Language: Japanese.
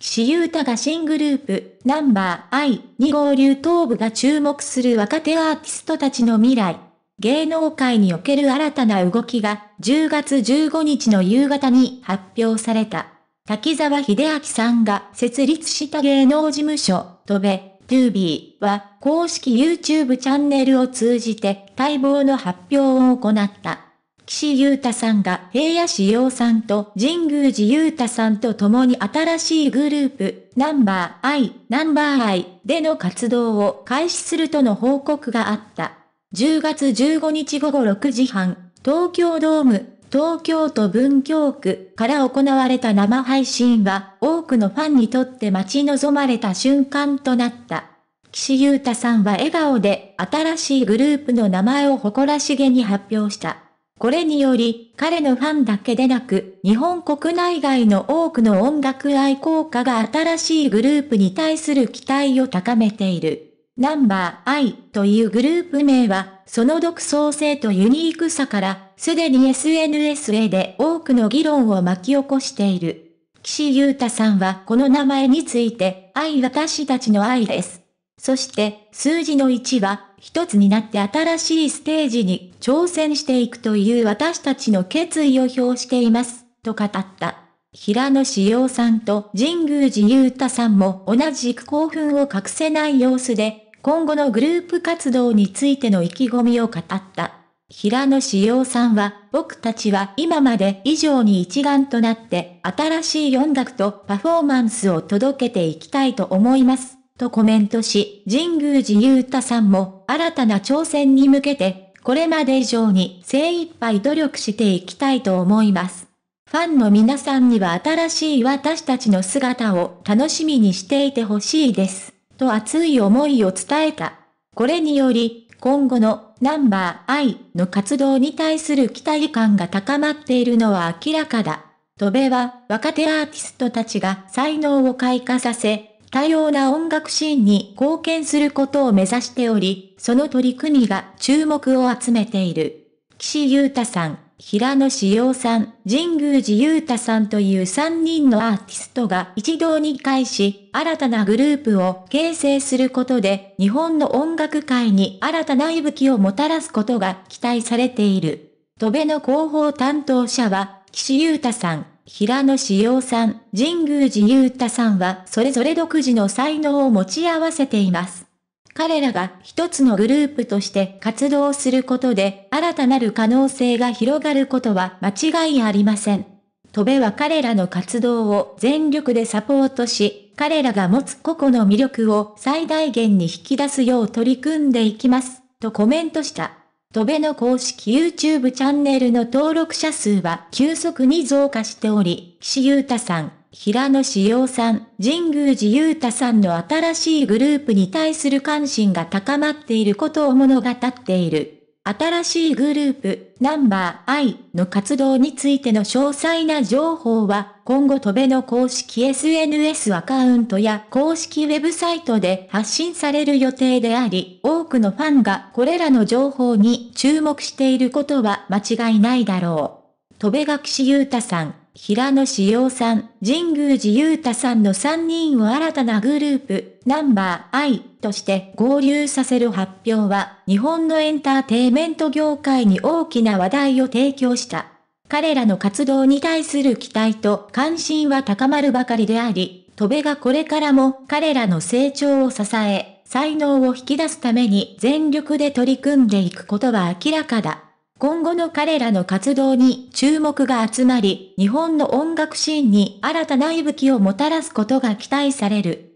私有多が新グループ、ナンバー i に号流頭部が注目する若手アーティストたちの未来。芸能界における新たな動きが10月15日の夕方に発表された。滝沢秀明さんが設立した芸能事務所、トべ、トゥービーは公式 YouTube チャンネルを通じて待望の発表を行った。岸優太さんが平野志陽さんと神宮寺優太さんと共に新しいグループ、ナンバーアイ、ナンバーアイでの活動を開始するとの報告があった。10月15日午後6時半、東京ドーム、東京都文京区から行われた生配信は多くのファンにとって待ち望まれた瞬間となった。岸優太さんは笑顔で新しいグループの名前を誇らしげに発表した。これにより、彼のファンだけでなく、日本国内外の多くの音楽愛好家が新しいグループに対する期待を高めている。ナンバー I というグループ名は、その独創性とユニークさから、すでに SNS で多くの議論を巻き起こしている。岸優太さんはこの名前について、愛私たちの愛です。そして、数字の1は、一つになって新しいステージに挑戦していくという私たちの決意を表しています、と語った。平野志耀さんと神宮寺勇太さんも同じく興奮を隠せない様子で、今後のグループ活動についての意気込みを語った。平野志耀さんは、僕たちは今まで以上に一丸となって、新しい音楽とパフォーマンスを届けていきたいと思います。とコメントし、神宮寺勇太さんも、新たな挑戦に向けて、これまで以上に精一杯努力していきたいと思います。ファンの皆さんには新しい私たちの姿を楽しみにしていてほしいです。と熱い思いを伝えた。これにより、今後のナンバー I の活動に対する期待感が高まっているのは明らかだ。とべは若手アーティストたちが才能を開花させ、多様な音楽シーンに貢献することを目指しており、その取り組みが注目を集めている。岸優太さん、平野志陽さん、神宮寺優太さんという3人のアーティストが一堂に会し、新たなグループを形成することで、日本の音楽界に新たな息吹をもたらすことが期待されている。戸部の広報担当者は、岸優太さん、平野志陽さん、神宮寺勇太さんはそれぞれ独自の才能を持ち合わせています。彼らが一つのグループとして活動することで新たなる可能性が広がることは間違いありません。戸部は彼らの活動を全力でサポートし、彼らが持つ個々の魅力を最大限に引き出すよう取り組んでいきます、とコメントした。戸辺の公式 YouTube チャンネルの登録者数は急速に増加しており、岸優太さん、平野志陽さん、神宮寺優太さんの新しいグループに対する関心が高まっていることを物語っている。新しいグループ、ナンバー I の活動についての詳細な情報は、今後戸辺の公式 SNS アカウントや公式ウェブサイトで発信される予定であり、多くのファンがこれらの情報に注目していることは間違いないだろう。戸辺学士優太さん、平野志陽さん、神宮寺優太さんの3人を新たなグループ、ナンバー I として合流させる発表は、日本のエンターテイメント業界に大きな話題を提供した。彼らの活動に対する期待と関心は高まるばかりであり、戸部がこれからも彼らの成長を支え、才能を引き出すために全力で取り組んでいくことは明らかだ。今後の彼らの活動に注目が集まり、日本の音楽シーンに新たな息吹をもたらすことが期待される。